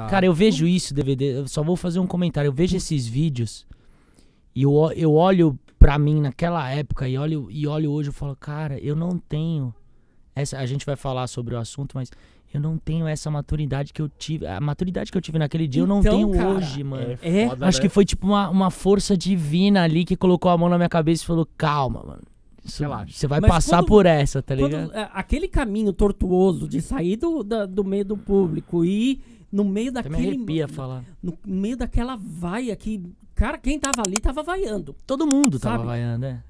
Tá. Cara, eu vejo isso, DVD. Eu só vou fazer um comentário. Eu vejo esses vídeos e eu, eu olho pra mim naquela época e olho, e olho hoje e falo, cara, eu não tenho. Essa, a gente vai falar sobre o assunto, mas eu não tenho essa maturidade que eu tive. A maturidade que eu tive naquele dia então, eu não então, tenho cara, hoje, mano. É, é acho né? que foi tipo uma, uma força divina ali que colocou a mão na minha cabeça e falou: calma, mano. Isso, Relaxa. Você vai Mas passar quando, por essa, tá ligado? Quando, é, aquele caminho tortuoso de sair do, da, do meio do público e no meio daquele. me falar. No meio daquela vaia que. Cara, quem tava ali tava vaiando. Todo mundo sabe? tava vaiando, é.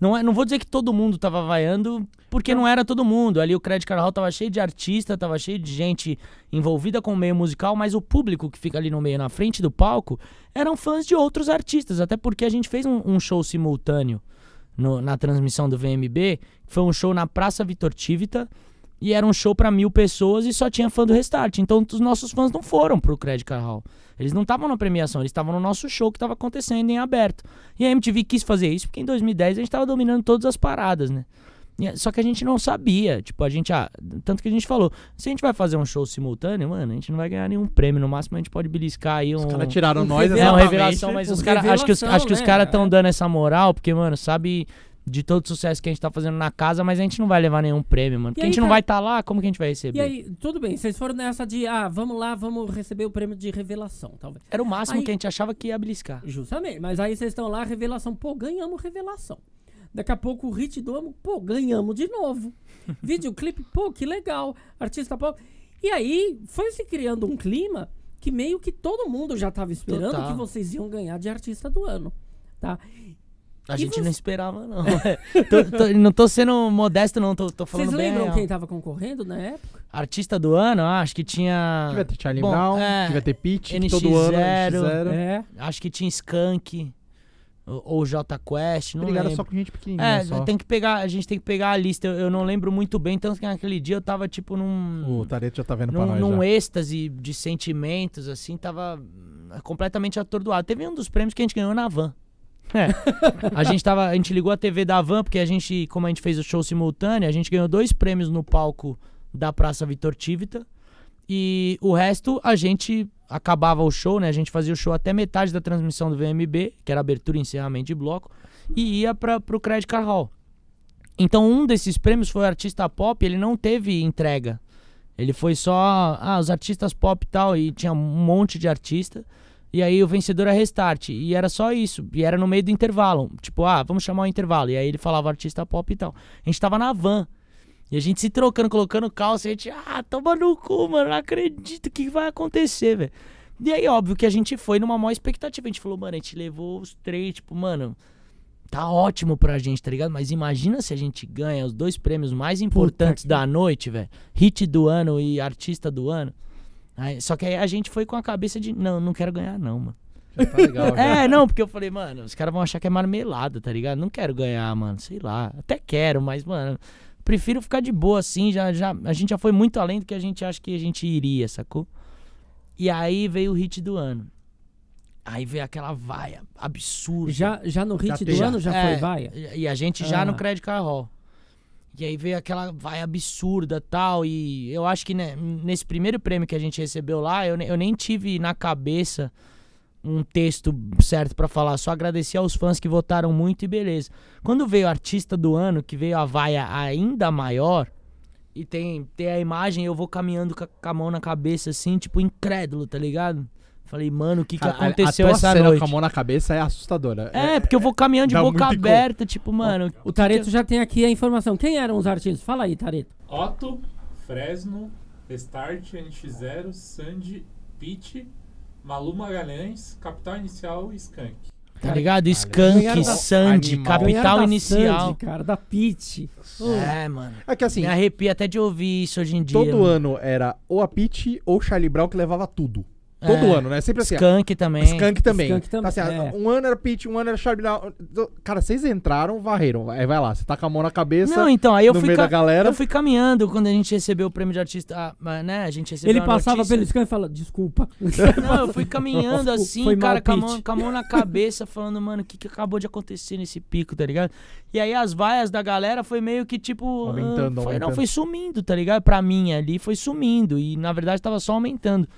Não, é, não vou dizer que todo mundo tava vaiando, porque não. não era todo mundo. Ali o Credit Card Hall tava cheio de artista, tava cheio de gente envolvida com o meio musical, mas o público que fica ali no meio, na frente do palco, eram fãs de outros artistas. Até porque a gente fez um, um show simultâneo no, na transmissão do VMB, que foi um show na Praça Vitor Tivita e era um show para mil pessoas e só tinha fã do Restart. Então os nossos fãs não foram pro Credit Card Hall. Eles não estavam na premiação, eles estavam no nosso show que estava acontecendo em aberto. E a MTV quis fazer isso porque em 2010 a gente estava dominando todas as paradas, né? É, só que a gente não sabia, tipo, a gente, ah, tanto que a gente falou, se a gente vai fazer um show simultâneo, mano, a gente não vai ganhar nenhum prêmio, no máximo a gente pode beliscar aí um... Os caras tiraram um nós, É, uma revelação, mas os caras, acho que os, acho que né? os caras estão dando essa moral, porque, mano, sabe de todo o sucesso que a gente tá fazendo na casa, mas a gente não vai levar nenhum prêmio, mano. Porque aí, a gente cara... não vai estar tá lá, como que a gente vai receber? E aí, tudo bem, vocês foram nessa de, ah, vamos lá, vamos receber o prêmio de revelação, talvez. Era o máximo aí... que a gente achava que ia beliscar. Justamente, mas aí vocês estão lá, revelação, pô, ganhamos revelação. Daqui a pouco o hit do amo, pô, ganhamos de novo. Videoclipe, pô, que legal. Artista pop. E aí foi se criando um clima que meio que todo mundo já estava esperando Total. que vocês iam ganhar de artista do ano, tá? A e gente você... não esperava, não. É. tô, tô, não tô sendo modesto, não. Tô, tô falando Vocês lembram bem, quem tava concorrendo na época? Artista do ano, acho que tinha... Devia ter Charlie Bom, Brown, é... ter Pitch, NX0, todo ano, NX0. É. Acho que tinha Skunk. ou J Quest, não lembro. só com gente pequenininha É, só. tem que pegar, a gente tem que pegar a lista. Eu, eu não lembro muito bem, tanto que naquele dia eu tava tipo num O Tareto já tá vendo num, pra nós num já. êxtase de sentimentos assim, tava completamente atordoado. Teve um dos prêmios que a gente ganhou na van. É. A gente tava, a gente ligou a TV da Van porque a gente, como a gente fez o show simultâneo, a gente ganhou dois prêmios no palco da Praça Vitor Tivita. E o resto a gente acabava o show, né? A gente fazia o show até metade da transmissão do VMB, que era abertura e encerramento de bloco, e ia para pro Credit Car Hall. Então um desses prêmios foi o artista pop, ele não teve entrega. Ele foi só, ah, os artistas pop e tal, e tinha um monte de artista. E aí o vencedor é restart. E era só isso. E era no meio do intervalo. Tipo, ah, vamos chamar o intervalo. E aí ele falava artista pop e tal. A gente tava na van. E a gente se trocando, colocando calça. E a gente, ah, toma no cu, mano. Não acredito. O que vai acontecer, velho? E aí, óbvio que a gente foi numa maior expectativa. A gente falou, mano, a gente levou os três. Tipo, mano, tá ótimo pra gente, tá ligado? Mas imagina se a gente ganha os dois prêmios mais importantes Puta da noite, velho. Hit do ano e artista do ano. Aí, só que aí a gente foi com a cabeça de, não, não quero ganhar, não, mano. tá legal, É, não, porque eu falei, mano, os caras vão achar que é marmelada, tá ligado? Não quero ganhar, mano, sei lá. Até quero, mas, mano, prefiro ficar de boa assim. Já, já, a gente já foi muito além do que a gente acha que a gente iria, sacou? E aí veio o hit do ano. Aí veio aquela vaia absurda. Já, já no hit já do ano já é, foi vaia? E a gente já ah. no Credit Hall. E aí veio aquela vai absurda tal. E eu acho que né, nesse primeiro prêmio que a gente recebeu lá, eu, eu nem tive na cabeça um texto certo para falar. Só agradeci aos fãs que votaram muito e beleza. Quando veio o artista do ano, que veio a vaia ainda maior, e tem, tem a imagem, eu vou caminhando com a, mão na cabeça, assim, tipo, incrédulo, tá ligado? Falei, mano, o que, que aconteceu a, a essa cena noite? com a mão na cabeça é assustadora. É, é porque eu vou caminhando de boca aberta, tipo, mano. O Tareto que... já tem aqui a informação. Quem eram os artistas? Fala aí, Tareto. Otto, Fresno, Start NX0, Sandy, Pete, Malu Magalhães, Capital Inicial e Skank. Tá ligado? Skank, Sandy, animal. Capital Inicial. Sandy, cara, da Pit. É, mano. É que assim. Me arrepia até de ouvir isso hoje em dia. Todo mano. ano era ou a Pit ou o Charlie Brown que levava tudo. Todo é. ano, né? Sempre assim. Skunk também. Skunk também. Skunk também. Tá assim, é. Um ano era Pitch, um ano era Charbinal. Então, cara, vocês entraram, varreram. vai lá, você tá com a mão na cabeça. Não, então, aí eu fui. Da galera. Eu fui caminhando quando a gente recebeu o prêmio de artista. Ah, né? A gente recebeu Ele passava notícia. pelo Skunk e falava, desculpa. Não, eu fui caminhando assim, Foi cara, com a, mão, com a, mão, na cabeça, falando, mano, o que, que acabou de acontecer nesse pico, tá ligado? E aí as vaias da galera foi meio que tipo. Aumentando, ah, foi, aumentando. Não, foi sumindo, tá ligado? Pra mim ali foi sumindo. E na verdade tava só aumentando.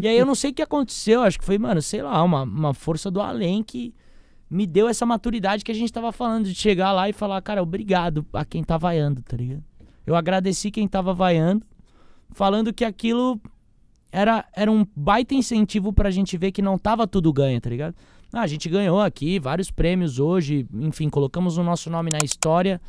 E aí eu não sei o que aconteceu, acho que foi, mano, sei lá, uma, uma força do além que me deu essa maturidade que a gente tava falando, de chegar lá e falar, cara, obrigado a quem tá vaiando, tá ligado? Eu agradeci quem tava vaiando, falando que aquilo era, era um baita incentivo pra gente ver que não tava tudo ganho, tá ligado? Ah, a gente ganhou aqui vários prêmios hoje, enfim, colocamos o nosso nome na história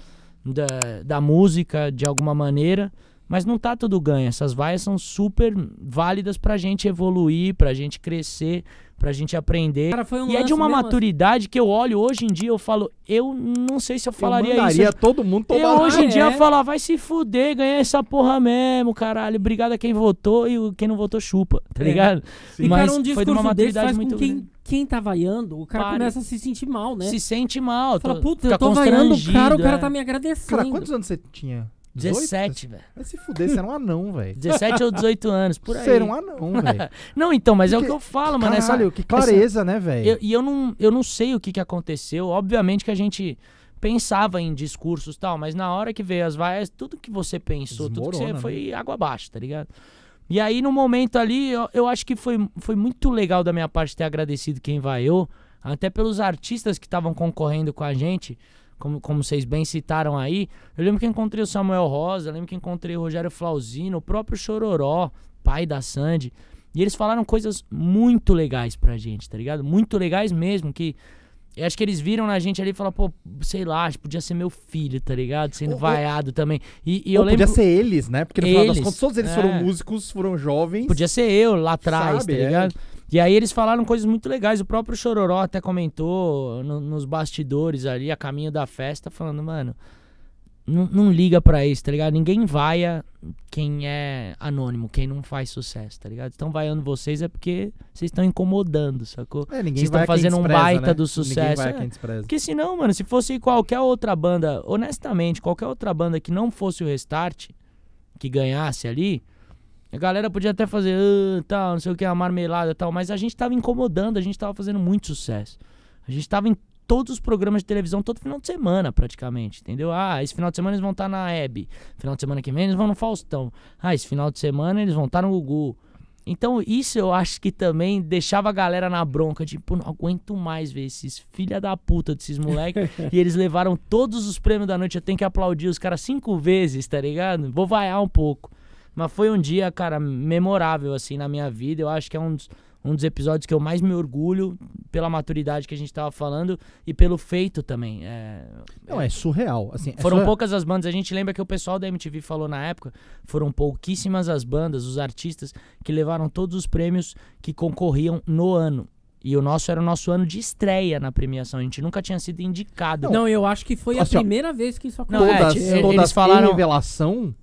da, da música de alguma maneira. Mas não tá tudo ganho. Essas vaias são super válidas pra gente evoluir, pra gente crescer, pra gente aprender. Cara, um e é de uma assim. maturidade assim. que eu olho hoje em dia, eu falo, eu não sei se eu falaria eu isso. todo mundo tomar Eu hoje em é. dia eu né? falo, ah, vai se fuder, ganhar essa porra mesmo, caralho. Obrigado a quem votou e quem não votou chupa, tá é. ligado? Sim. Mas cara, um foi de uma maturidade desse muito quem, grande. quem tá vaiando, o cara Pare. começa a se sentir mal, né? Se sente mal. Fala, puta, eu tô vaiando o cara, o cara é. tá me agradecendo. Cara, quantos anos você tinha? 17, velho. Vai se fuder, você era um anão, velho. 17 ou 18 anos, por aí. Você era um anão, velho. não, então, mas Porque, é o que eu falo, mano. É caralho, essa, que é clareza, essa, né, velho? E eu não, eu não sei o que, que aconteceu. Obviamente que a gente pensava em discursos tal, mas na hora que veio as vaias, tudo que você pensou, Desmorona, tudo que você né? foi água abaixo, tá ligado? E aí, no momento ali, eu, eu, acho que foi, foi muito legal da minha parte ter agradecido quem vaiou, até pelos artistas que estavam concorrendo com a gente como, como vocês bem citaram aí. Eu lembro que encontrei o Samuel Rosa, lembro que encontrei o Rogério Flauzino, o próprio Chororó, pai da Sandy. E eles falaram coisas muito legais pra gente, tá ligado? Muito legais mesmo, que eu acho que eles viram na gente ali e falaram, pô, sei lá, podia ser meu filho, tá ligado? Sendo ou, vaiado também. E, e eu lembro. Podia ser eles, né? Porque no eles, final das contas, todos eles é, foram músicos, foram jovens. Podia ser eu lá atrás, sabe, tá é. ligado? É. E aí eles falaram coisas muito legais. O próprio Chororó até comentou no, nos bastidores ali, a caminho da festa, falando, mano, não liga para isso, tá ligado? Ninguém vaia quem é anônimo, quem não faz sucesso, tá ligado? Estão vaiando vocês é porque vocês estão incomodando, sacou? É, ninguém vocês estão fazendo despreza, um baita né? do sucesso. Ninguém vai é. despreza. Porque senão, mano, se fosse qualquer outra banda, honestamente, qualquer outra banda que não fosse o Restart, que ganhasse ali, a galera podia até fazer, ah, tal, não sei o que, a marmelada tal, mas a gente tava incomodando, a gente tava fazendo muito sucesso. A gente tava em todos os programas de televisão todo final de semana, praticamente, entendeu? Ah, esse final de semana eles vão estar tá na Hebe. Final de semana que vem eles vão no Faustão. Ah, esse final de semana eles vão estar tá no Gugu. Então, isso eu acho que também deixava a galera na bronca, tipo, não aguento mais ver esses filha da puta desses moleques. e eles levaram todos os prêmios da noite, eu tenho que aplaudir os caras cinco vezes, tá ligado? Vou vaiar um pouco. Mas foi um dia, cara, memorável, assim, na minha vida. Eu acho que é um dos, um dos episódios que eu mais me orgulho pela maturidade que a gente tava falando e pelo feito também. É, Não, é, é surreal. Assim, é foram surreal. poucas as bandas. A gente lembra que o pessoal da MTV falou na época, foram pouquíssimas as bandas, os artistas, que levaram todos os prêmios que concorriam no ano. E o nosso era o nosso ano de estreia na premiação. A gente nunca tinha sido indicado. Não, eu acho que foi assim, a primeira ó, vez que isso aconteceu. Não, é, todas, eles falaram revelação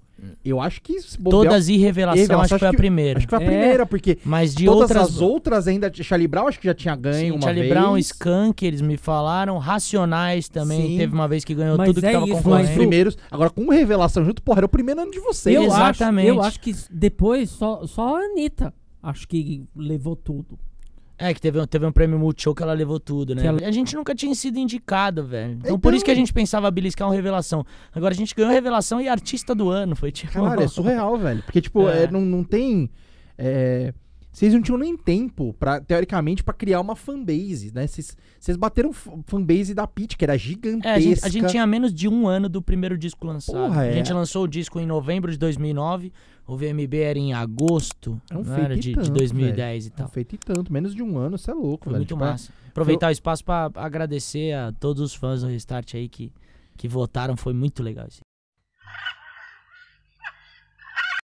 eu acho que. Todas e revelação, revelação acho, acho, que foi a primeira. Acho que foi a é, primeira, é, porque. Mas de todas outras... as outras ainda. Charlie Brown acho que já tinha ganho Sim, uma Charlie vez. Brown, Skank, eles me falaram. Racionais também. Sim. Teve uma vez que ganhou mas tudo é que estava isso, concorrendo. Os primeiros. Agora, com revelação junto, porra, era o primeiro ano de vocês. Eu Exatamente. Acho, eu acho que depois só, só a Anitta. Acho que levou tudo. É, que teve, um, teve um prêmio Multishow que ela levou tudo, né? Ela... A gente nunca tinha sido indicado, velho. Então, então, por isso que a gente pensava beliscar é uma revelação. Agora a gente ganhou revelação e artista do ano, foi tipo... Cara, é surreal, velho. Porque, tipo, é. É, não, não tem... É vocês não tinham nem tempo, para teoricamente, para criar uma fanbase, né? Vocês bateram fanbase da Pit, que era gigantesca. É, a, gente, a, gente, tinha menos de um ano do primeiro disco lançado. Porra, é. A gente é. lançou o disco em novembro de 2009, o VMB era em agosto é um era, de, tanto, de 2010 velho. e tal. É um feito e tanto, menos de um ano, isso é louco. Foi velho. muito tipo, é massa. Aproveitar o espaço para agradecer a todos os fãs do Restart aí que, que votaram, foi muito legal isso.